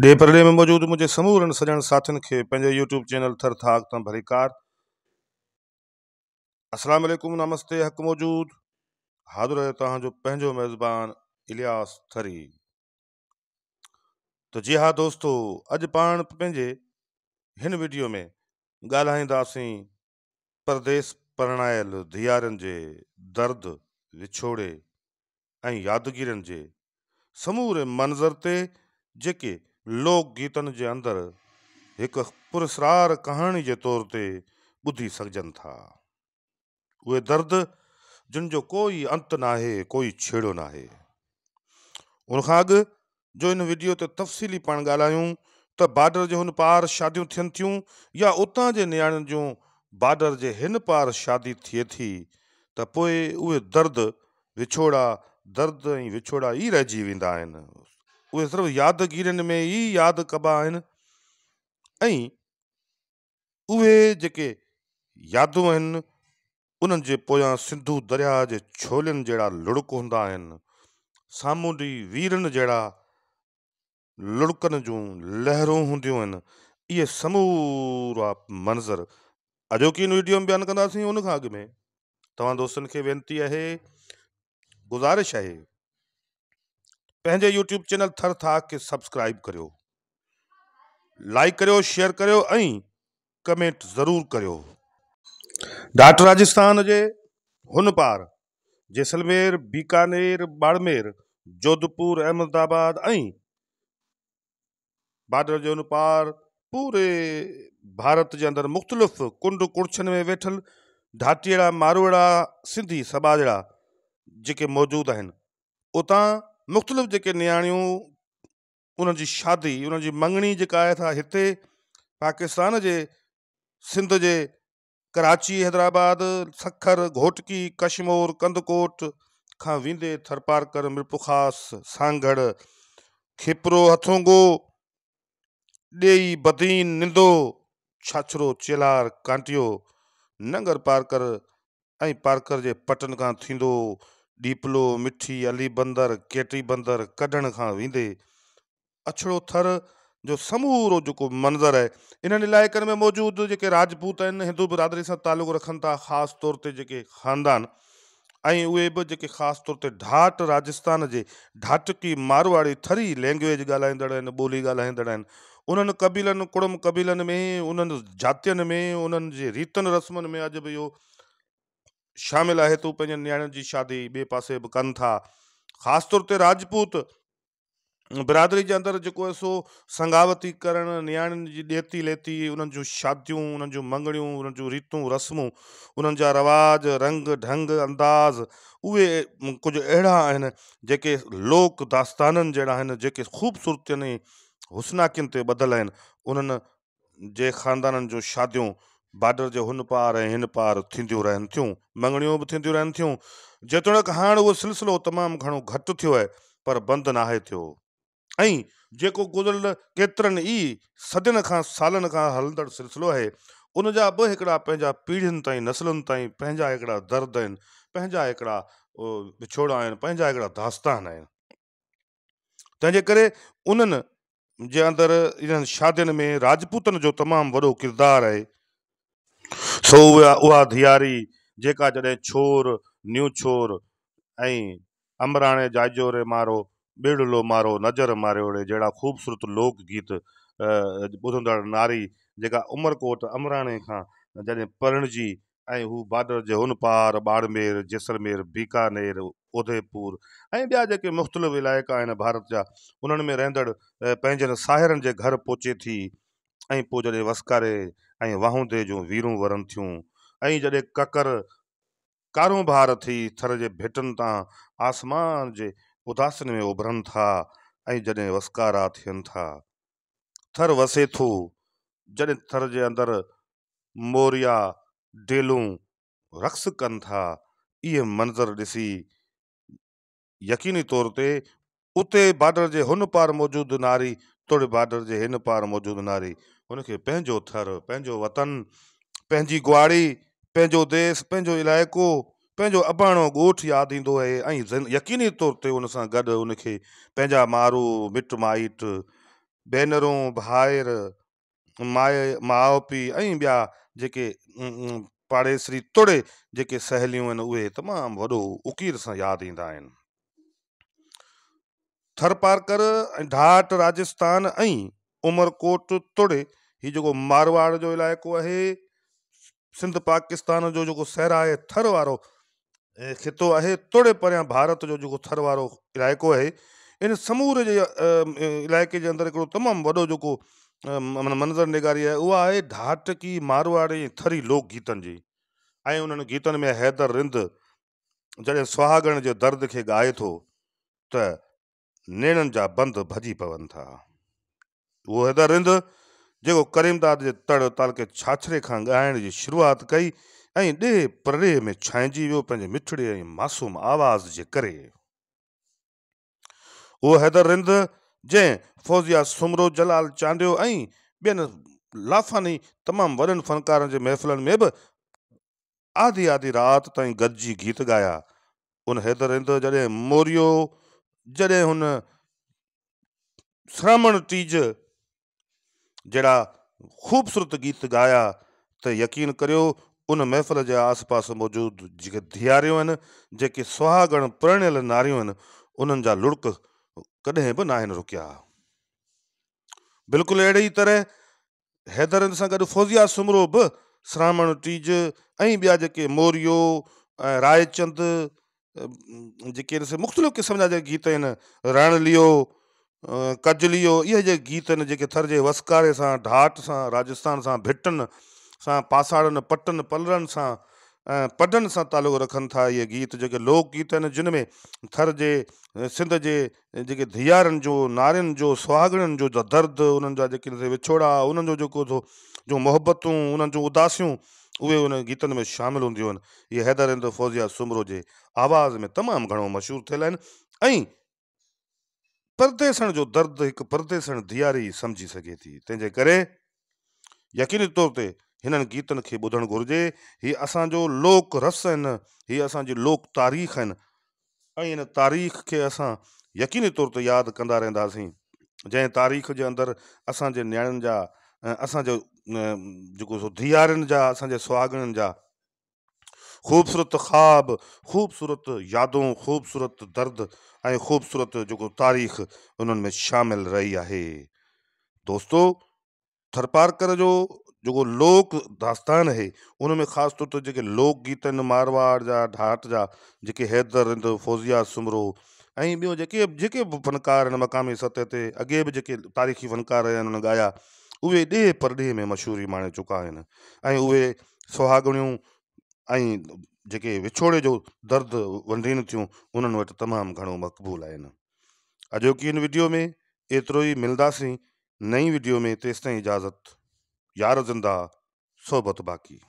day परॾे में मौजूद मुझे समूर सजन साथियुनि खे पंहिंजे यूट्यूब चैनल थर थाक भरीकार भरी नमस्ते हक़ मौजूद हाज़िर आहे तव्हांजो पंहिंजो मेज़बान इलियास थरी तो जी हाँ दोस्तों अॼु पाण पंहिंजे हिन वीडियो में ॻाल्हाईंदासीं परदेस परणायल धीआरनि जे दर्द विछोड़े ऐं यादगिरियुनि समूरे मंज़र से जी लोक गीतनि जे अंदर हिकु पुरसरार कहाणी जे तौर ते ॿुधी सघिजनि था उहे दर्द जिन जो कोई अंत न आहे कोई छेड़ो न आहे उनखां अॻु जो हिन वीडियो ते तफ़सीली पाण ॻाल्हायूं त बाडर जे हुन पार शादियूं थियनि थियूं या उतां जे नियाणियुनि जूं बाडर जे हिन पार शादी थिए थी त पोइ उहे दर्द विछोड़ा दर्द ऐं विछोड़ा ई रहिजी वेंदा आहिनि उहे सिर्फ यादगीरनि में ई यादि कबा आहिनि ऐं उहे जेके यादूं आहिनि उन्हनि जे पोयां सिंधू दरिया जे छोलनि जहिड़ा लुड़क हूंदा आहिनि सामूंडी वीरनि जहिड़ा लुड़कनि जूं लहरूं हूंदियूं आहिनि इहे समूरा मंज़र अॼोकी वीडियो में बयानु कंदासीं उनखां अॻु में तव्हां दोस्तनि खे वेनिती आहे गुज़ारिश आहे पैं यूट्यूब चैनल थर था खे सब्सक्राइब कर लाइक कर शेयर करियो ऐं कमेंट ज़रूरु करियो डाट राजस्थान के हुन पार जैसलमेर बीकानेर बाड़मेर जोधपुर अहमदाबाद ऐं बाडर जे पूरे भारत के अंदर मुख़्तलिफ़ कुंड कुड़छनि में वेठल ढाटीड़ा मारोड़ा सिंधी सबाजड़ा जो मौजूद आहिनि उतां मुख़्तलिफ़ जेके नियाणियूं उन्हनि जी शादी उन्हनि जी मंगणी पाकिस्तान के सिंध के कराची हैदराबाद सखर घोटकी कश्मोर कंदकोट खां वेंदे थरपारकर मिरपुखास सांगड़ खिपरो हथोंगो डेई बदीन निंदो छाछरो चेलार कांटियो नंगर पारकर ऐं पारकर के पटन का थींदो डीपलो मिठी अली बंदर केटी बंदर कढण का वेंदे अछड़ो थर जो समूरो जेको मंज़र है इन इलाइक़नि में मौजूद जेके राजपूत हिंदू बिरादरी से तालुक़ु रखन था ख़ासि तौर ते जेके ख़ानदान ऐं उहे बि तौर ते ढाट राजस्थान के ढाटकी मारवाड़ी थरी लैंग्वेज ॻाल्हाईंदड़ बोली ॿोली उन कबीलन उन्हनि कबीलनि कुड़म कबीलनि में उन जातियुनि में उन्हनि रीतन रीतनि में अज भी यो शामिल है तो पंहिंजे नियाणियुनि की शादी बे पासे बि कनि था खास तौर पर राजपूत बिरादरी के अंदर जो आहे सो संगावती कर नियाणियुनि की ॾेती लेती उन्हनि जूं शादियूं उन्हनि जूं मंगड़ियूं उन्हनि जूं रीतूं रवाज रंग ढंग अंदाज़ उ कुछ अड़ा आहिनि लोक दास्तान जड़ा आहिनि खूबसूरत हुसनाकिन बधल ते ॿधल जो शादियों बाडर जे हुन पार ऐं हिन पार थींदियूं रहनि थियूं मङणियूं बि थींदियूं रहनि थियूं जेतोणीकि हाणे उहो सिलसिलो तमाम घणो घटि थियो आहे पर बंद ना थो ऐं जेको गुज़िरियल केतिरनि ई सदियुनि खां सालनि खां सिलसिलो है उनजा जा बि हिकिड़ा नस्ल पीढ़ियुनि ताईं दर्द आहिनि पंहिंजा विछोड़ा दास्तान आहिनि तंहिंजे करे उन्हनि जे में राजपूतन जो तमामु वॾो किरदारु आहे सो उहा उहा धीआरी जेका जॾहिं छोर न्यू छोर ऐं अमराणे जाइजो रे मारो बेड़लो मारो नज़र मारियो रे जहिड़ा ख़ूबसूरत लोक गीत ॿुधंदड़ नारी जेका उमरकोट अमराणे खां जॾहिं परणिजी ऐं हू बाडर जे हुन पार बाड़मेर जैसलमेर बीकानेर उदयपुर ऐं ॿिया जेके मुख़्तलिफ़ इलाइक़ा आहिनि भारत जा उन्हनि में रहंदड़ पंहिंजनि साहिरनि जे घर पहुचे थी ऐं पोइ जॾहिं वसकारे ऐं वाहूंदे जूं वीरूं वरनि थियूं ऐं जॾहिं ककर कारो भार थी थर जे भेटनि तां आसमान जे उदासीन में उभरनि था ऐं जॾहिं वसकारा थियनि था थर वसे थो जॾहिं थर जे अंदरि मोरिया डेलूं रक़्स कनि था इहे मंज़र ॾिसी यकीनी तौर ते उते बॉडर जे हुन पार मौजूदु नारी तोड़े बॉडर जे हिन पार मौजूदु नारी उनो पंहिंजो थर पंहिंजो वतन पंहिंजी गुआड़ी देशो इलाको पंहिंजो अबाणो गोठ याद इन है यकीनी तौर ते उन सां गॾु मारू मिट माइट भेनरों भाइर माए माओ पी ऐं ॿिया जेके पाड़ेसरी तोड़े जेके सहेलियूं आहिनि वो तमामु वॾो उकीर सां यादि ईंदा आहिनि ढाट राजस्थान ऐं उमरकोट तोड़े ही जो मारवाड़ जो इलाइक़ो है सिंध पाकिस्तान जो जो सैर है थर वो ख़ितो है तोड़े पर भारत जो जो थर वो इलाको है इन समूर के इलाके के अंदर हिकिड़ो तमामु वॾो जेको मंज़र निगारी है वह है ढाटकी मारवाड़ी थरी लोक जी ऐं उन गीतन में हैदर रिंद जॾहिं सुहागण के दर्द के गाए तो नेणन जहा बंद भजी पवन था वो हैदर रिंद जो करीमदाद के तड़ तलके छाछरे खां गायण की शुरुआत कई ऐं परे में छांइजी वो मिठड़े मासूम आवाज़ के करे हैदर रिंद जै फौज़िया सुमरो जलाल चांडियो ऐं लाफ़ानी तमाम वॾनि फ़नकारनि जे में भी आधी आधी रात ताईं गॾिजी गीत गाया उन हैदर रिंद जॾहिं मोरियो जॾहिं हुन श्रामण टीज जड़ा खूबसूरत गीत गाया तो यकीन करियो उन महफल के आसपासि मौजूदु जेके धीआरियूं आहिनि जेके सुहागण प्रणियल नारियूं आहिनि जा लुड़क कदें भी ना आहिनि बिल्कुल बिल्कुलु अहिड़ी तरह हैदर से गुड फौज़िया सुमरो बि श्रामण टीज ऐं ॿिया मोरियो ऐं रायचंद जेके मुख़्तलिफ़ क़िस्म जा जेके गीत आहिनि कजलियो इहे जे गीत आहिनि जेके थर जे वसकारे सां ढाट सां राजस्थान सां भिटनि सां पासाड़न पटनि पलरनि सां ऐं से सां रखन था ये गीत जेके लोक गीत जिन में थर के सिंध के जेके धीआरनि जो नारियुनि जो सुहागणनि जो दर्द उन्हनि विछोड़ा उन्हनि जो जेको थो जो मोहबतूं उन्हनि जूं उदासियूं उहे उन गीतनि में शामिल हूंदियूं ये इहे हैदर इंद फौज़िया सुमरो जे आवाज़ में तमाम घणो मशहूर थे परदेसण जो दर्द एक परदेसण धीआरी समझी सके थी तंहिंजे करे यकीनी तौर ते हिननि गीतनि खे ॿुधणु घुरिजे हीअ असांजो लोक रस आहिनि हीअ लोक तारीख़ इन तारीख़ के अस यकीनी तौर ते याद कंदा रहंदासीं जै तारीख़ के अंदर असांजे नियाणियुनि जा असो असांजो जेको सो धीआरियुनि ख़ूबसूरत ख्वाब ख़ूबसूरत यादों ख़ूबसूरत दर्द ए ख़ूबसूरत जो तारीख़ उन में शामिल रही है दोस्तों थरपारकर जो जो लोक दास्तान है उन में तौर तो पर जेके लोक गीत मारवाड़ जा ढाट जा हैदर हिंद फौज़िया सुमरो ऐं फ़नकार मक़ामी सतह से अगे भी तारीख़ी फ़नकार गाया उ ॻाया उहे में मशहूरी माने चुका आहिनि ऐं ऐं जेके विछोड़े जो दर्द वंडिनि थियूं उन्हनि वटि तमामु घणो मक़बूल आहिनि अॼोकी वीडियो में एतिरो ई मिलंदासीं नई वीडियो में तेसिताईं इजाज़त यार ज़िंदा सोबत बाक़ी